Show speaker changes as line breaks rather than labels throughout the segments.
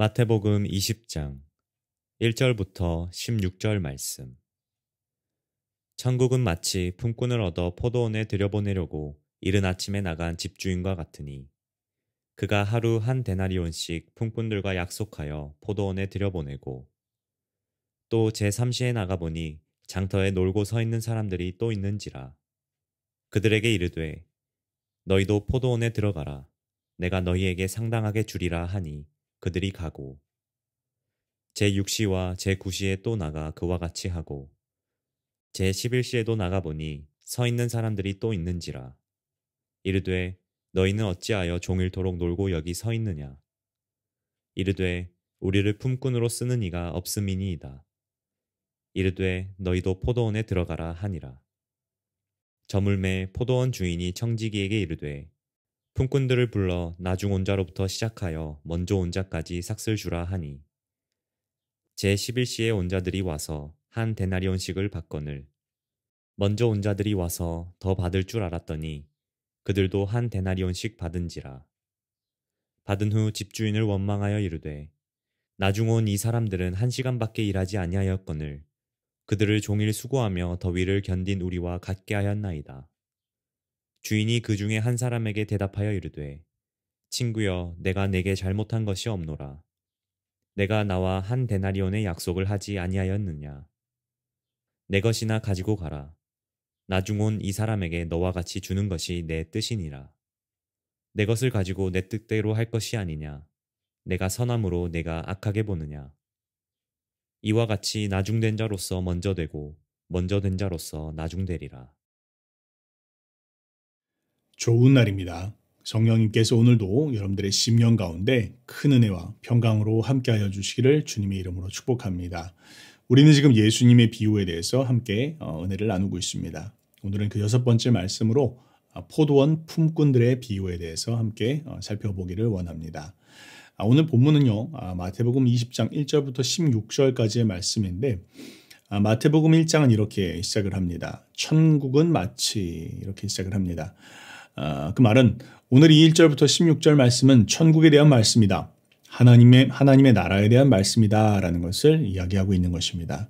마태복음 20장 1절부터 16절 말씀 천국은 마치 품꾼을 얻어 포도원에 들여보내려고 이른 아침에 나간 집주인과 같으니 그가 하루 한 데나리온씩 품꾼들과 약속하여 포도원에 들여보내고 또 제3시에 나가보니 장터에 놀고 서 있는 사람들이 또 있는지라 그들에게 이르되 너희도 포도원에 들어가라 내가 너희에게 상당하게 주리라 하니 그들이 가고 제6시와 제9시에 또 나가 그와 같이 하고 제11시에도 나가보니 서 있는 사람들이 또 있는지라 이르되 너희는 어찌하여 종일토록 놀고 여기 서 있느냐 이르되 우리를 품꾼으로 쓰는 이가 없음이니이다 이르되 너희도 포도원에 들어가라 하니라 저물매 포도원 주인이 청지기에게 이르되 품꾼들을 불러 나중 온자로부터 시작하여 먼저 온자까지 삭슬 주라 하니 제11시에 온자들이 와서 한대나리온씩을 받거늘 먼저 온자들이 와서 더 받을 줄 알았더니 그들도 한대나리온씩 받은지라 받은 후 집주인을 원망하여 이르되 나중 온 이 사람들은 한 시간밖에 일하지 아니하였거늘 그들을 종일 수고하며 더위를 견딘 우리와 같게 하였나이다. 주인이 그 중에 한 사람에게 대답하여 이르되 친구여 내가 내게 잘못한 것이 없노라 내가 나와 한 데나리온의 약속을 하지 아니하였느냐 내 것이나 가지고 가라 나중 온 이 사람에게 너와 같이 주는 것이 내 뜻이니라 내 것을 가지고 내 뜻대로 할 것이 아니냐 내가 선함으로 내가 악하게 보느냐 이와 같이 나중된 자로서 먼저 되고 먼저 된 자로서 나중되리라 좋은 날입니다.
성령님께서 오늘도 여러분들의 10년 가운데 큰 은혜와 평강으로 함께하여 주시기를 주님의 이름으로 축복합니다. 우리는 지금 예수님의 비유에 대해서 함께 어, 은혜를 나누고 있습니다. 오늘은 그 여섯 번째 말씀으로 아, 포도원 품꾼들의 비유에 대해서 함께 어, 살펴보기를 원합니다. 아, 오늘 본문은요, 아, 마태복음 20장 1절부터 16절까지의 말씀인데, 마태복음 1장은 이렇게 시작을 합니다. 천국은 마치 이렇게 시작을 합니다. 아, 그 말은 오늘 이일절부터 16절 말씀은 천국에 대한 말씀이다. 하나님의 하나님의 나라에 대한 말씀이다라는 것을 이야기하고 있는 것입니다.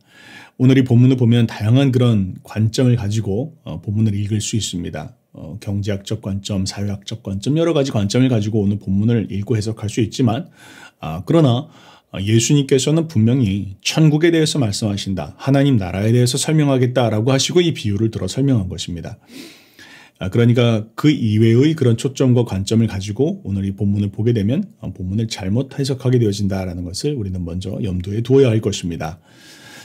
오늘 이 본문을 보면 다양한 그런 관점을 가지고 어, 본문을 읽을 수 있습니다. 어, 경제학적 관점, 사회학적 관점 여러 가지 관점을 가지고 오늘 본문을 읽고 해석할 수 있지만 아, 그러나 어, 예수님께서는 분명히 천국에 대해서 말씀하신다. 하나님 나라에 대해서 설명하겠다라고 하시고 이 비유를 들어 설명한 것입니다. 아, 그러니까 그 이외의 그런 초점과 관점을 가지고 오늘 이 본문을 보게 되면 어, 본문을 잘못 해석하게 되어진다라는 것을 우리는 먼저 염두에 두어야 할 것입니다.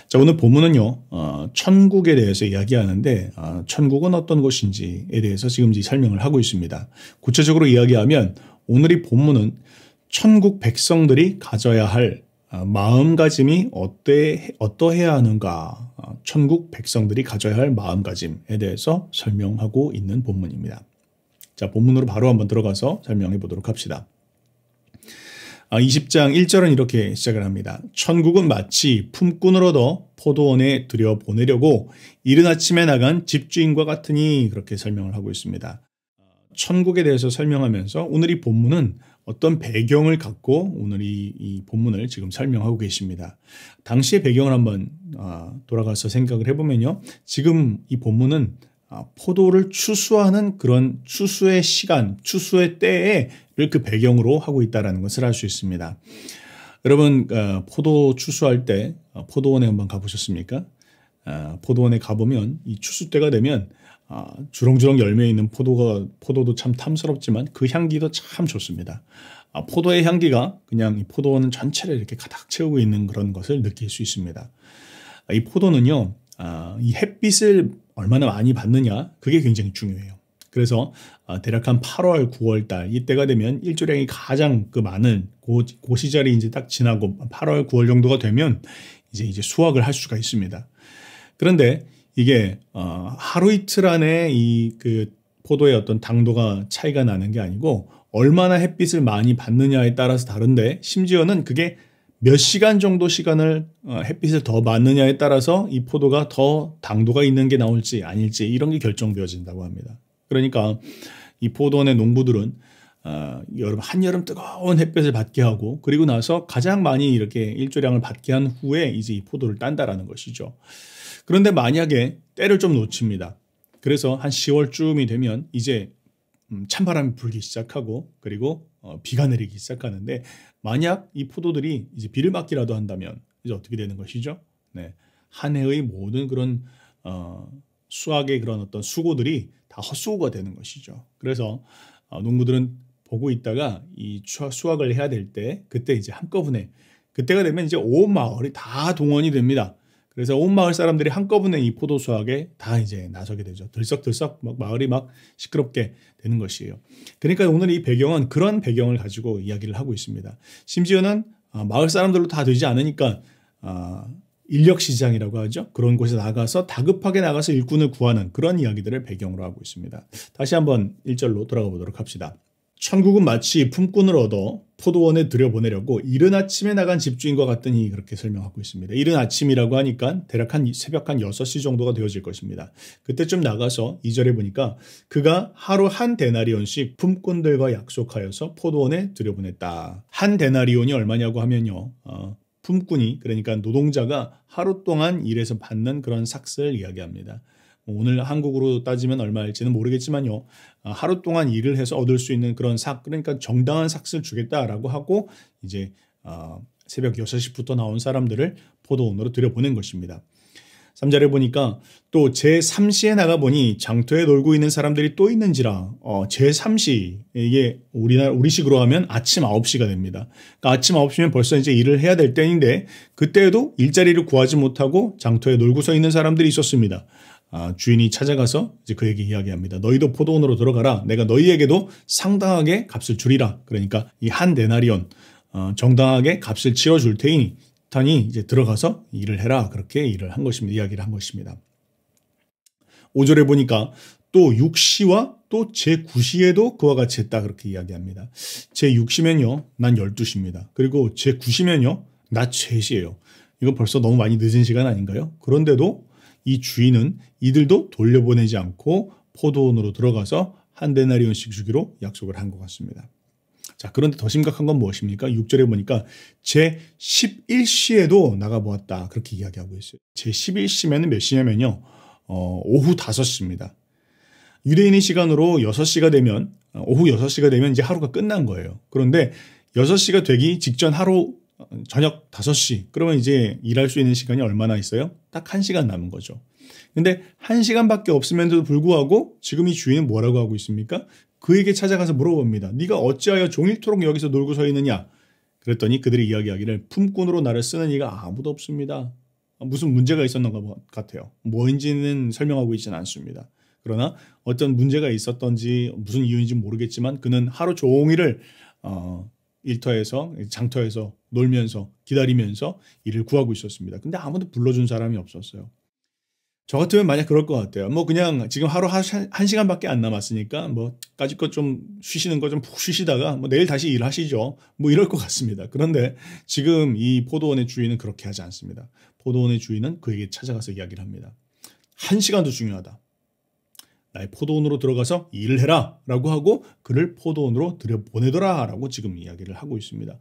자, 오늘 본문은요, 어, 천국에 대해서 이야기하는데, 어, 천국은 어떤 것인지에 대해서 지금 설명을 하고 있습니다. 구체적으로 이야기하면, 오늘 이 본문은 천국 백성들이 가져야 할 아, 마음가짐이 어때, 어떠해야 하는가, 아, 천국 백성들이 가져야 할 마음가짐에 대해서 설명하고 있는 본문입니다. 자, 본문으로 바로 한번 들어가서 설명해 보도록 합시다. 20장 아, 1절은 이렇게 시작을 합니다. 천국은 마치 품꾼을 얻어 포도원에 들여보내려고 이른 아침에 나간 집주인과 같으니 그렇게 설명을 하고 있습니다. 천국에 대해서 설명하면서 오늘 이 본문은 어떤 배경을 갖고 오늘 이, 이 본문을 지금 설명하고 계십니다. 당시의 배경을 한번 아, 돌아가서 생각을 해보면요. 지금 이 본문은 아, 포도를 추수하는 그런 추수의 시간, 추수의 때를 그 배경으로 하고 있다는 것을 알 수 있습니다. 여러분 아, 포도 추수할 때 포도원에 한번 가보셨습니까? 포도원에 가보면 이 추수 때가 되면 아, 주렁주렁 열매 있는 포도가 포도도 참 탐스럽지만 그 향기도 참 좋습니다. 아, 포도의 향기가 그냥 포도원 전체를 이렇게 가득 채우고 있는 그런 것을 느낄 수 있습니다. 아, 이 포도는요, 아, 이 햇빛을 얼마나 많이 받느냐 그게 굉장히 중요해요. 그래서 아, 대략 한 8월, 9월 달 이때가 되면 일조량이 가장 그 많은 고, 고 시절이 이제 딱 지나고 8월, 9월 정도가 되면 이제 이제 수확을 할 수가 있습니다. 그런데 이게 어, 하루 이틀 안에 이그 포도의 어떤 당도가 차이가 나는 게 아니고 얼마나 햇빛을 많이 받느냐에 따라서 다른데 심지어는 그게 몇 시간 정도 시간을 어, 햇빛을 더받느냐에 따라서 이 포도가 더 당도가 있는 게 나올지 아닐지 이런 게 결정되어진다고 합니다. 그러니까 이 포도원의 농부들은 어, 여름 한여름 뜨거운 햇볕을 받게 하고 그리고 나서 가장 많이 이렇게 일조량을 받게 한 후에 이제 이 포도를 딴다라는 것이죠. 그런데 만약에 때를 좀 놓칩니다. 그래서 한 10월쯤이 되면 이제 음, 찬바람이 불기 시작하고 그리고 어, 비가 내리기 시작하는데 만약 이 포도들이 이제 비를 맞기라도 한다면 이제 어떻게 되는 것이죠? 네. 한 해의 모든 그런 어, 수학의 그런 어떤 수고들이 다 헛수고가 되는 것이죠. 그래서 어, 농부들은 보고 있다가 이 수학을 해야 될 때 그때 이제 한꺼번에 그때가 되면 이제 온 마을이 다 동원이 됩니다. 그래서 온 마을 사람들이 한꺼번에 이 포도수확에 다 이제 나서게 되죠. 들썩들썩 막 마을이 막 시끄럽게 되는 것이에요. 그러니까 오늘 이 배경은 그런 배경을 가지고 이야기를 하고 있습니다. 심지어는 어, 마을 사람들로 다 되지 않으니까 어, 인력 시장이라고 하죠. 그런 곳에 나가서 다급하게 나가서 일꾼을 구하는 그런 이야기들을 배경으로 하고 있습니다. 다시 한번 일절로 돌아가 보도록 합시다. 천국은 마치 품꾼을 얻어 포도원에 들여보내려고 이른 아침에 나간 집주인과 같더니 그렇게 설명하고 있습니다. 이른 아침이라고 하니까 대략 한 새벽 한 6시 정도가 되어질 것입니다. 그때쯤 나가서 2절에 보니까 그가 하루 한 데나리온씩 품꾼들과 약속하여서 포도원에 들여보냈다. 한 데나리온이 얼마냐고 하면요. 어, 품꾼이 그러니까 노동자가 하루 동안 일해서 받는 그런 삭스를 이야기합니다. 오늘 한국으로 따지면 얼마일지는 모르겠지만요. 아, 하루 동안 일을 해서 얻을 수 있는 그런 삭, 그러니까 정당한 삭스를 주겠다라고 하고 이제 어, 새벽 6시부터 나온 사람들을 포도원으로 들여보낸 것입니다. 3절에 보니까 또 제3시에 나가보니 장터에 놀고 있는 사람들이 또 있는지라 어, 제3시 이게 우리나라 우리식으로 하면 아침 9시가 됩니다. 그러니까 아침 9시면 벌써 이제 일을 해야 될 때인데 그때에도 일자리를 구하지 못하고 장터에 놀고 서 있는 사람들이 있었습니다. 아, 주인이 찾아가서 이제 그에게 이야기합니다. 너희도 포도원으로 들어가라. 내가 너희에게도 상당하게 값을 주리라. 그러니까 이 한 데나리온 어, 정당하게 값을 치러줄 테니 타니 이제 들어가서 일을 해라. 그렇게 일을 한 것입니다. 이야기를 한 것입니다. 5절에 보니까 또 6시와 또 제9시에도 그와 같이 했다. 그렇게 이야기합니다. 제6시면요. 난 12시입니다. 그리고 제9시면요. 낮 3시예요. 이거 벌써 너무 많이 늦은 시간 아닌가요? 그런데도 이 주인은 이들도 돌려보내지 않고 포도원으로 들어가서 한 데나리온씩 주기로 약속을 한 것 같습니다. 자, 그런데 더 심각한 건 무엇입니까? 6절에 보니까 제 11시에도 나가보았다. 그렇게 이야기하고 있어요. 제 11시면 몇 시냐면요. 어, 오후 5시입니다. 유대인의 시간으로 6시가 되면, 어, 오후 6시가 되면 이제 하루가 끝난 거예요. 그런데 6시가 되기 직전 하루 저녁 5시. 그러면 이제 일할 수 있는 시간이 얼마나 있어요? 딱 1시간 남은 거죠. 근데 1시간밖에 없음에도 불구하고 지금 이 주인은 뭐라고 하고 있습니까? 그에게 찾아가서 물어봅니다. 네가 어찌하여 종일토록 여기서 놀고 서 있느냐? 그랬더니 그들이 이야기하기를 품꾼으로 나를 쓰는 이가 아무도 없습니다. 무슨 문제가 있었는가 같아요. 뭔지는 설명하고 있지는 않습니다. 그러나 어떤 문제가 있었던지 무슨 이유인지 모르겠지만 그는 하루 종일을 어, 일터에서 장터에서 놀면서 기다리면서 일을 구하고 있었습니다. 근데 아무도 불러준 사람이 없었어요. 저 같으면 만약 그럴 것 같아요. 뭐 그냥 지금 하루 한, 시간밖에 안 남았으니까 뭐 까짓껏 좀 쉬시는 거 좀 푹 쉬시다가 뭐 내일 다시 일하시죠. 뭐 이럴 것 같습니다. 그런데 지금 이 포도원의 주인은 그렇게 하지 않습니다. 포도원의 주인은 그에게 찾아가서 이야기를 합니다. 한 시간도 중요하다. 나의 포도원으로 들어가서 일을 해라 라고 하고 그를 포도원으로 들여보내더라 라고 지금 이야기를 하고 있습니다.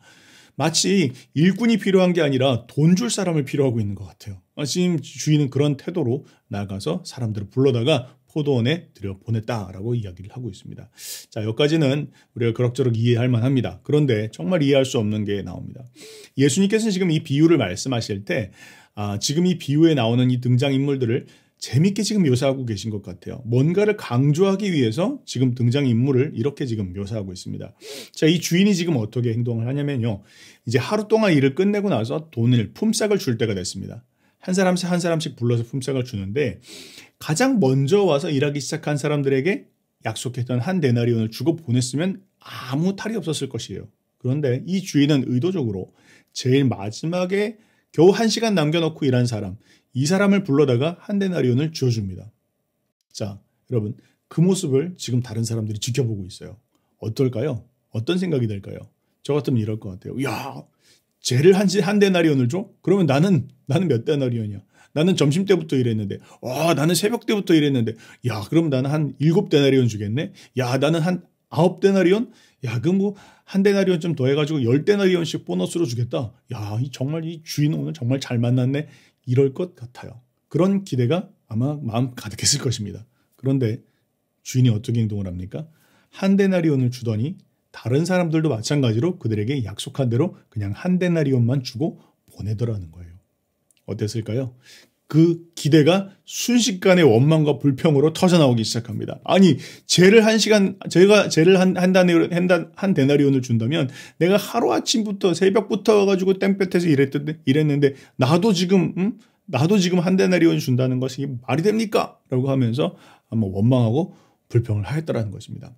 마치 일꾼이 필요한 게 아니라 돈 줄 사람을 필요하고 있는 것 같아요. 지금 주인은 그런 태도로 나가서 사람들을 불러다가 포도원에 들여보냈다라고 이야기를 하고 있습니다. 자, 여기까지는 우리가 그럭저럭 이해할 만합니다. 그런데 정말 이해할 수 없는 게 나옵니다. 예수님께서는 지금 이 비유를 말씀하실 때 아, 지금 이 비유에 나오는 이 등장인물들을 재밌게 지금 묘사하고 계신 것 같아요. 뭔가를 강조하기 위해서 지금 등장인물을 이렇게 지금 묘사하고 있습니다. 자, 이 주인이 지금 어떻게 행동을 하냐면요. 이제 하루 동안 일을 끝내고 나서 돈을 품삯을 줄 때가 됐습니다. 한 사람씩 한 사람씩 불러서 품삯을 주는데 가장 먼저 와서 일하기 시작한 사람들에게 약속했던 한 데나리온을 주고 보냈으면 아무 탈이 없었을 것이에요. 그런데 이 주인은 의도적으로 제일 마지막에 겨우 한 시간 남겨놓고 일한 사람, 이 사람을 불러다가 한 데나리온을 주어줍니다. 자, 여러분 그 모습을 지금 다른 사람들이 지켜보고 있어요. 어떨까요? 어떤 생각이 들까요? 저 같으면 이럴 것 같아요. 야, 쟤를 한, 한 데나리온을 줘? 그러면 나는 나는 몇 데나리온이야? 나는 점심 때부터 일했는데, 와, 나는 새벽 때부터 일했는데, 야, 그럼 나는 한 일곱 데나리온 주겠네? 야, 나는 한 아홉 데나리온? 야, 그럼 뭐, 한 데나리온 좀 더 해가지고 열 데나리온씩 보너스로 주겠다? 야, 이 정말 이 주인 오늘 정말 잘 만났네? 이럴 것 같아요. 그런 기대가 아마 마음 가득했을 것입니다. 그런데 주인이 어떻게 행동을 합니까? 한 데나리온을 주더니 다른 사람들도 마찬가지로 그들에게 약속한 대로 그냥 한 데나리온만 주고 보내더라는 거예요. 어땠을까요? 그 기대가 순식간에 원망과 불평으로 터져나오기 시작합니다. 아니, 죄를 한 시간, 제가 죄를 한, 한 단에, 한, 단, 한 데나리온을 준다면 내가 하루아침부터 새벽부터 가지고 땡볕에서 일했던데, 일했는데, 나도 지금, 음? 나도 지금 한대나리온 준다는 것이 말이 됩니까? 라고 하면서 아마 원망하고 불평을 하였다라는 것입니다.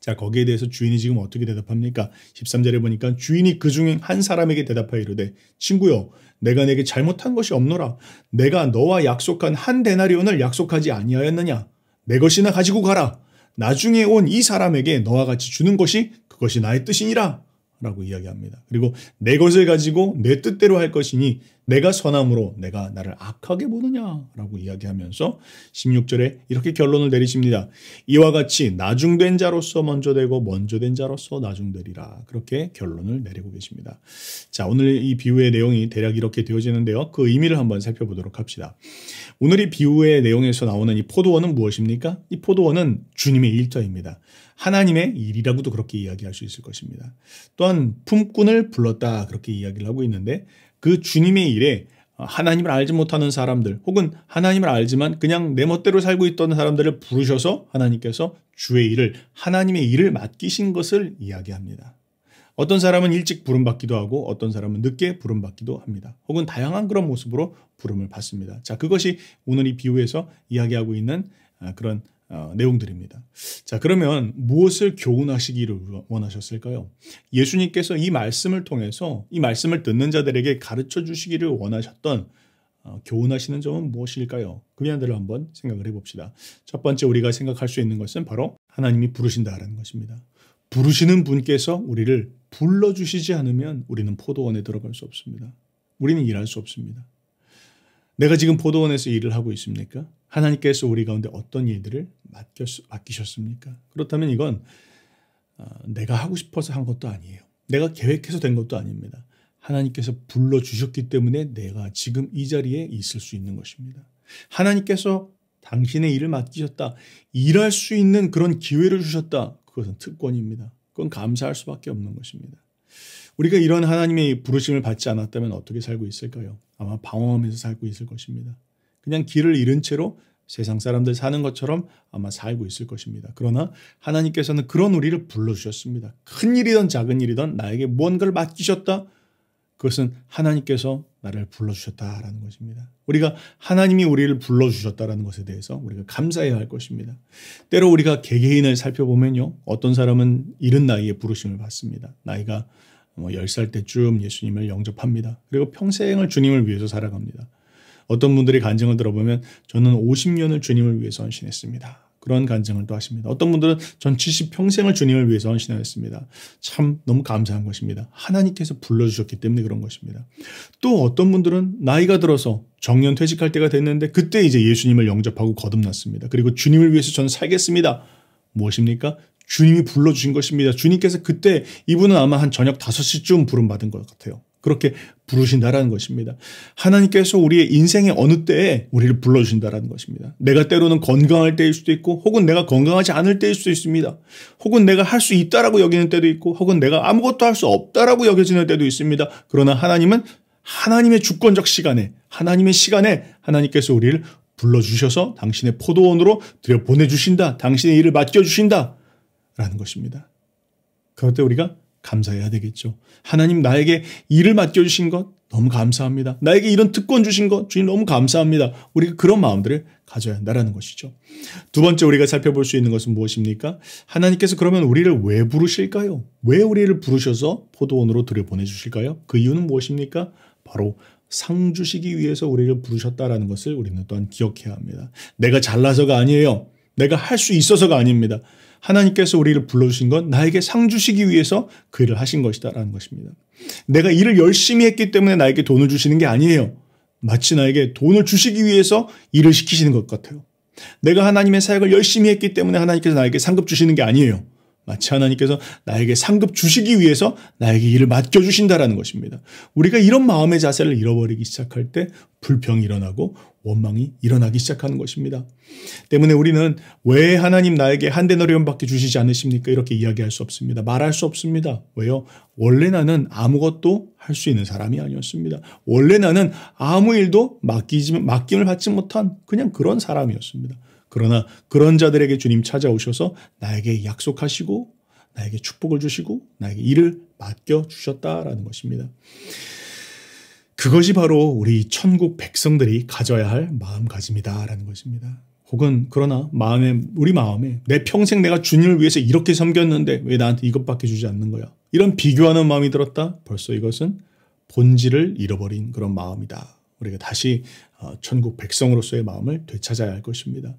자, 거기에 대해서 주인이 지금 어떻게 대답합니까? 13절에 보니까 주인이 그 중에 한 사람에게 대답하여 이르되 친구여 내가 내게 잘못한 것이 없노라 내가 너와 약속한 한 데나리온을 약속하지 아니하였느냐 내 것이나 가지고 가라 나중에 온 이 사람에게 너와 같이 주는 것이 그것이 나의 뜻이니라 라고 이야기합니다. 그리고 내 것을 가지고 내 뜻대로 할 것이니 내가 선함으로 내가 나를 악하게 보느냐라고 이야기하면서 16절에 이렇게 결론을 내리십니다. 이와 같이 나중된 자로서 먼저 되고 먼저 된 자로서 나중되리라. 그렇게 결론을 내리고 계십니다. 자, 오늘 이 비유의 내용이 대략 이렇게 되어지는데요. 그 의미를 한번 살펴보도록 합시다. 오늘 이 비유의 내용에서 나오는 이 포도원은 무엇입니까? 이 포도원은 주님의 일터입니다. 하나님의 일이라고도 그렇게 이야기할 수 있을 것입니다. 또한 품꾼을 불렀다 그렇게 이야기를 하고 있는데 그 주님의 일에 하나님을 알지 못하는 사람들 혹은 하나님을 알지만 그냥 내 멋대로 살고 있던 사람들을 부르셔서 하나님께서 주의 일을 하나님의 일을 맡기신 것을 이야기합니다. 어떤 사람은 일찍 부름받기도 하고 어떤 사람은 늦게 부름받기도 합니다. 혹은 다양한 그런 모습으로 부름을 받습니다. 자, 그것이 오늘 이 비유에서 이야기하고 있는 아, 그런 어, 내용들입니다. 자, 그러면 무엇을 교훈하시기를 원하셨을까요? 예수님께서 이 말씀을 통해서 이 말씀을 듣는 자들에게 가르쳐 주시기를 원하셨던 어, 교훈하시는 점은 무엇일까요? 그 면들을 한번 생각을 해봅시다. 첫 번째 우리가 생각할 수 있는 것은 바로 하나님이 부르신다라는 것입니다. 부르시는 분께서 우리를 불러주시지 않으면 우리는 포도원에 들어갈 수 없습니다. 우리는 일할 수 없습니다. 내가 지금 포도원에서 일을 하고 있습니까? 하나님께서 우리 가운데 어떤 일들을 맡 맡기셨습니까? 그렇다면 이건 어, 내가 하고 싶어서 한 것도 아니에요. 내가 계획해서 된 것도 아닙니다. 하나님께서 불러주셨기 때문에 내가 지금 이 자리에 있을 수 있는 것입니다. 하나님께서 당신의 일을 맡기셨다. 일할 수 있는 그런 기회를 주셨다. 그것은 특권입니다. 그건 감사할 수밖에 없는 것입니다. 우리가 이런 하나님의 부르심을 받지 않았다면 어떻게 살고 있을까요? 아마 방황하면서 살고 있을 것입니다. 그냥 길을 잃은 채로 세상 사람들 사는 것처럼 아마 살고 있을 것입니다. 그러나 하나님께서는 그런 우리를 불러주셨습니다. 큰 일이든 작은 일이든 나에게 무언가를 맡기셨다. 그것은 하나님께서 나를 불러주셨다라는 것입니다. 우리가 하나님이 우리를 불러주셨다라는 것에 대해서 우리가 감사해야 할 것입니다. 때로 우리가 개개인을 살펴보면요. 어떤 사람은 이른 나이에 부르심을 받습니다. 나이가 뭐 10살 때쯤 예수님을 영접합니다. 그리고 평생을 주님을 위해서 살아갑니다. 어떤 분들이 간증을 들어보면 저는 50년을 주님을 위해서 헌신했습니다. 그런 간증을 또 하십니다. 어떤 분들은 전 70평생을 주님을 위해서 헌신하였습니다. 참 너무 감사한 것입니다. 하나님께서 불러주셨기 때문에 그런 것입니다. 또 어떤 분들은 나이가 들어서 정년 퇴직할 때가 됐는데 그때 이제 예수님을 영접하고 거듭났습니다. 그리고 주님을 위해서 저는 살겠습니다. 무엇입니까? 주님이 불러주신 것입니다. 주님께서 그때 이분은 아마 한 저녁 5시쯤 부름받은 것 같아요. 그렇게 부르신다라는 것입니다. 하나님께서 우리의 인생의 어느 때에 우리를 불러주신다라는 것입니다. 내가 때로는 건강할 때일 수도 있고, 혹은 내가 건강하지 않을 때일 수도 있습니다. 혹은 내가 할 수 있다라고 여기는 때도 있고, 혹은 내가 아무것도 할 수 없다라고 여겨지는 때도 있습니다. 그러나 하나님은 하나님의 주권적 시간에, 하나님의 시간에 하나님께서 우리를 불러주셔서 당신의 포도원으로 들여 보내주신다. 당신의 일을 맡겨주신다. 라는 것입니다. 그럴 때 우리가 감사해야 되겠죠. 하나님 나에게 일을 맡겨주신 것 너무 감사합니다. 나에게 이런 특권 주신 것 주님 너무 감사합니다. 우리가 그런 마음들을 가져야 한다라는 것이죠. 두 번째 우리가 살펴볼 수 있는 것은 무엇입니까? 하나님께서 그러면 우리를 왜 부르실까요? 왜 우리를 부르셔서 포도원으로 들여보내주실까요? 그 이유는 무엇입니까? 바로 상 주시기 위해서 우리를 부르셨다라는 것을 우리는 또한 기억해야 합니다. 내가 잘나서가 아니에요. 내가 할 수 있어서가 아닙니다. 하나님께서 우리를 불러주신 건 나에게 상 주시기 위해서 그 일을 하신 것이다라는 것입니다. 내가 일을 열심히 했기 때문에 나에게 돈을 주시는 게 아니에요. 마치 나에게 돈을 주시기 위해서 일을 시키시는 것 같아요. 내가 하나님의 사역을 열심히 했기 때문에 하나님께서 나에게 상급 주시는 게 아니에요. 마치 하나님께서 나에게 상급 주시기 위해서 나에게 일을 맡겨주신다라는 것입니다. 우리가 이런 마음의 자세를 잃어버리기 시작할 때 불평이 일어나고 원망이 일어나기 시작하는 것입니다. 때문에 우리는 왜 하나님 나에게 한 대너리움밖에 주시지 않으십니까? 이렇게 이야기할 수 없습니다. 말할 수 없습니다. 왜요? 원래 나는 아무것도 할 수 있는 사람이 아니었습니다. 원래 나는 아무 일도 맡기지, 맡김을 받지 못한 그냥 그런 사람이었습니다. 그러나 그런 자들에게 주님 찾아오셔서 나에게 약속하시고 나에게 축복을 주시고 나에게 일을 맡겨 주셨다라는 것입니다. 그것이 바로 우리 천국 백성들이 가져야 할 마음가짐이다라는 것입니다. 혹은 그러나 마음에 우리 마음에 내 평생 내가 주님을 위해서 이렇게 섬겼는데 왜 나한테 이것밖에 주지 않는 거야? 이런 비교하는 마음이 들었다. 벌써 이것은 본질을 잃어버린 그런 마음이다. 우리가 다시 어, 천국 백성으로서의 마음을 되찾아야 할 것입니다.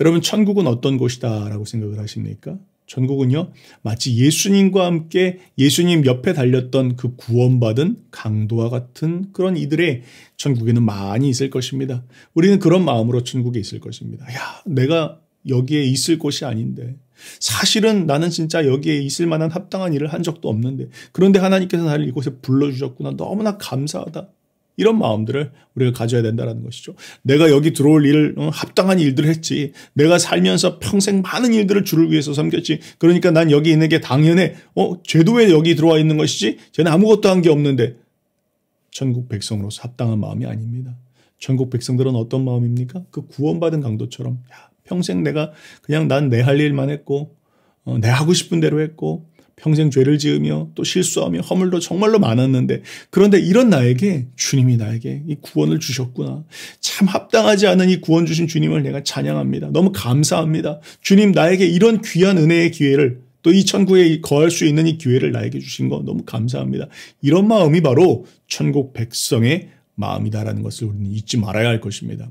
여러분 천국은 어떤 곳이다라고 생각을 하십니까? 천국은요 마치 예수님과 함께 예수님 옆에 달렸던 그 구원받은 강도와 같은 그런 이들의 천국에는 많이 있을 것입니다. 우리는 그런 마음으로 천국에 있을 것입니다. 야 내가 여기에 있을 곳이 아닌데 사실은 나는 진짜 여기에 있을 만한 합당한 일을 한 적도 없는데 그런데 하나님께서 나를 이곳에 불러주셨구나 너무나 감사하다. 이런 마음들을 우리가 가져야 된다라는 것이죠. 내가 여기 들어올 일을 어, 합당한 일들을 했지. 내가 살면서 평생 많은 일들을 주를 위해서 섬겼지. 그러니까 난 여기 있는 게 당연해. 어, 죄도 에 여기 들어와 있는 것이지? 쟤는 아무것도 한 게 없는데. 천국 백성으로서 합당한 마음이 아닙니다. 천국 백성들은 어떤 마음입니까? 그 구원받은 강도처럼 야, 평생 내가 그냥 난 내 할 일만 했고 어, 내 하고 싶은 대로 했고 평생 죄를 지으며 또 실수하며 허물도 정말로 많았는데 그런데 이런 나에게 주님이 나에게 이 구원을 주셨구나. 참 합당하지 않은 이 구원 주신 주님을 내가 찬양합니다. 너무 감사합니다. 주님 나에게 이런 귀한 은혜의 기회를 또 이 천국에 거할 수 있는 이 기회를 나에게 주신 거 너무 감사합니다. 이런 마음이 바로 천국 백성의 마음이다라는 것을 우리는 잊지 말아야 할 것입니다.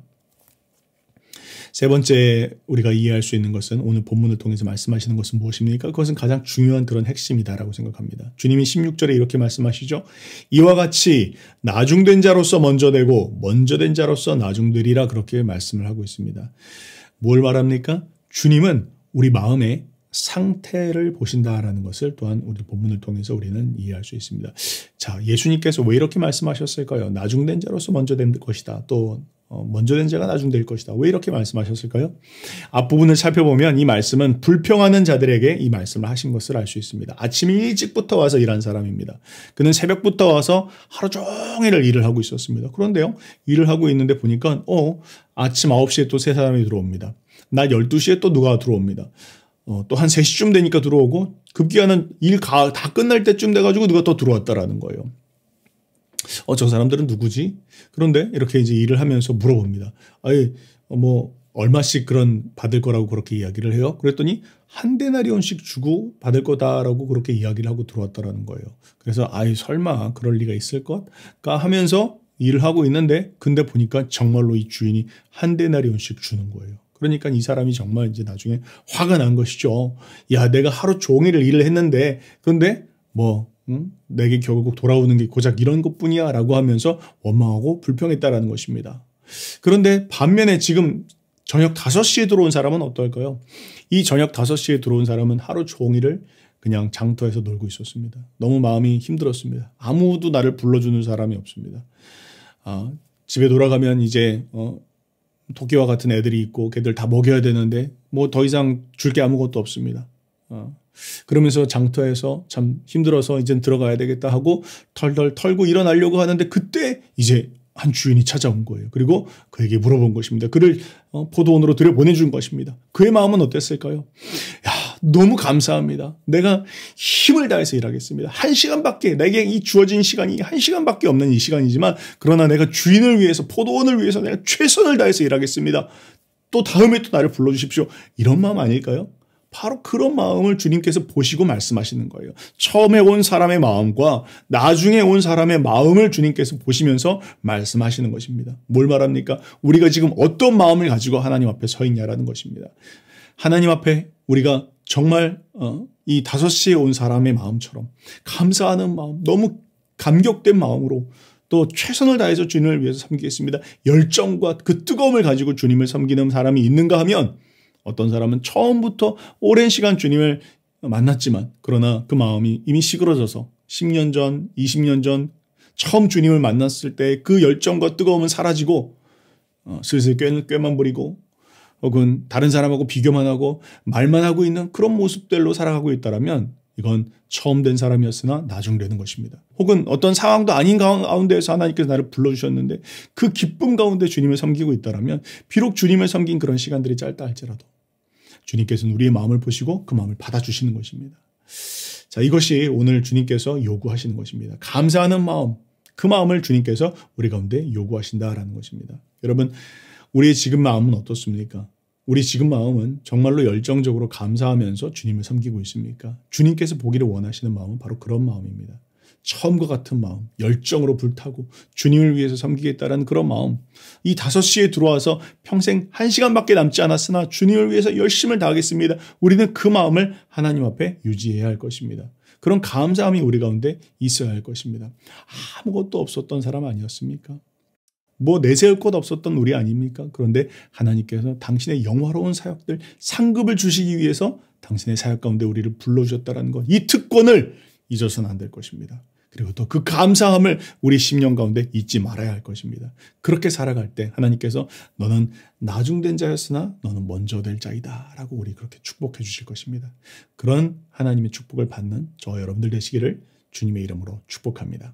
세 번째 우리가 이해할 수 있는 것은 오늘 본문을 통해서 말씀하시는 것은 무엇입니까? 그것은 가장 중요한 그런 핵심이다라고 생각합니다. 주님이 16절에 이렇게 말씀하시죠. 이와 같이 나중된 자로서 먼저 되고 먼저 된 자로서 나중들이라 그렇게 말씀을 하고 있습니다. 뭘 말합니까? 주님은 우리 마음의 상태를 보신다라는 것을 또한 우리 본문을 통해서 우리는 이해할 수 있습니다. 자, 예수님께서 왜 이렇게 말씀하셨을까요? 나중된 자로서 먼저 된 것이다. 또 어, 먼저 된 자가 나중 될 것이다. 왜 이렇게 말씀하셨을까요? 앞부분을 살펴보면 이 말씀은 불평하는 자들에게 이 말씀을 하신 것을 알 수 있습니다. 아침 일찍부터 와서 일한 사람입니다. 그는 새벽부터 와서 하루 종일 일을 하고 있었습니다. 그런데요, 일을 하고 있는데 보니까, 어, 아침 9시에 또 세 사람이 들어옵니다. 낮 12시에 또 누가 들어옵니다. 어, 또 한 3시쯤 되니까 들어오고 급기야는 일 다 끝날 때쯤 돼가지고 누가 또 들어왔다라는 거예요. 어, 저 사람들은 누구지? 그런데 이렇게 이제 일을 하면서 물어봅니다. 아예 어, 뭐 얼마씩 그런 받을 거라고 그렇게 이야기를 해요. 그랬더니 한 대나리온씩 주고 받을 거다라고 그렇게 이야기를 하고 들어왔다라는 거예요. 그래서 아예 설마 그럴 리가 있을 것까 하면서 일을 하고 있는데 근데 보니까 정말로 이 주인이 한 대나리온씩 주는 거예요. 그러니까 이 사람이 정말 이제 나중에 화가 난 것이죠. 야, 내가 하루 종일 일을 했는데 근데 뭐 응? 내게 결국 돌아오는 게 고작 이런 것뿐이야 라고 하면서 원망하고 불평했다라는 것입니다. 그런데 반면에 지금 저녁 5시에 들어온 사람은 어떨까요? 이 저녁 5시에 들어온 사람은 하루 종일을 그냥 장터에서 놀고 있었습니다. 너무 마음이 힘들었습니다. 아무도 나를 불러주는 사람이 없습니다. 아, 집에 돌아가면 이제 어, 토끼와 같은 애들이 있고 걔들 다 먹여야 되는데 뭐 더 이상 줄 게 아무것도 없습니다. 어. 그러면서 장터에서 참 힘들어서 이젠 들어가야 되겠다 하고 털털 털고 일어나려고 하는데 그때 이제 한 주인이 찾아온 거예요. 그리고 그에게 물어본 것입니다. 그를 어, 포도원으로 들여 보내준 것입니다. 그의 마음은 어땠을까요? 야, 너무 감사합니다. 내가 힘을 다해서 일하겠습니다. 한 시간밖에 내게 이 주어진 시간이 한 시간밖에 없는 이 시간이지만 그러나 내가 주인을 위해서 포도원을 위해서 내가 최선을 다해서 일하겠습니다. 또 다음에 또 나를 불러주십시오. 이런 마음 아닐까요? 바로 그런 마음을 주님께서 보시고 말씀하시는 거예요. 처음에 온 사람의 마음과 나중에 온 사람의 마음을 주님께서 보시면서 말씀하시는 것입니다. 뭘 말합니까? 우리가 지금 어떤 마음을 가지고 하나님 앞에 서 있냐라는 것입니다. 하나님 앞에 우리가 정말 어, 이 다섯 시에 온 사람의 마음처럼 감사하는 마음, 너무 감격된 마음으로 또 최선을 다해서 주님을 위해서 섬기겠습니다. 열정과 그 뜨거움을 가지고 주님을 섬기는 사람이 있는가 하면 어떤 사람은 처음부터 오랜 시간 주님을 만났지만 그러나 그 마음이 이미 시그러져서 10년 전, 20년 전 처음 주님을 만났을 때 그 열정과 뜨거움은 사라지고 어, 슬슬 꽤, 만 부리고 혹은 다른 사람하고 비교만 하고 말만 하고 있는 그런 모습들로 살아가고 있다라면 이건 처음 된 사람이었으나 나중되는 것입니다. 혹은 어떤 상황도 아닌 가운데에서 하나님께서 나를 불러주셨는데 그 기쁨 가운데 주님을 섬기고 있다라면 비록 주님을 섬긴 그런 시간들이 짧다 할지라도 주님께서는 우리의 마음을 보시고 그 마음을 받아주시는 것입니다. 자, 이것이 오늘 주님께서 요구하시는 것입니다. 감사하는 마음, 그 마음을 주님께서 우리 가운데 요구하신다라는 것입니다. 여러분, 우리의 지금 마음은 어떻습니까? 우리 지금 마음은 정말로 열정적으로 감사하면서 주님을 섬기고 있습니까? 주님께서 보기를 원하시는 마음은 바로 그런 마음입니다. 처음과 같은 마음, 열정으로 불타고 주님을 위해서 섬기겠다는 그런 마음. 이 5시에 들어와서 평생 1시간밖에 남지 않았으나 주님을 위해서 열심을 다하겠습니다. 우리는 그 마음을 하나님 앞에 유지해야 할 것입니다. 그런 감사함이 우리 가운데 있어야 할 것입니다. 아무것도 없었던 사람 아니었습니까? 뭐 내세울 것 없었던 우리 아닙니까? 그런데 하나님께서 당신의 영화로운 사역들 상급을 주시기 위해서 당신의 사역 가운데 우리를 불러주셨다는 것, 이 특권을 잊어서는 안 될 것입니다. 그리고 또 그 감사함을 우리 십년 가운데 잊지 말아야 할 것입니다. 그렇게 살아갈 때 하나님께서 너는 나중된 자였으나 너는 먼저 될 자이다 라고 우리 그렇게 축복해 주실 것입니다. 그런 하나님의 축복을 받는 저 여러분들 되시기를 주님의 이름으로 축복합니다.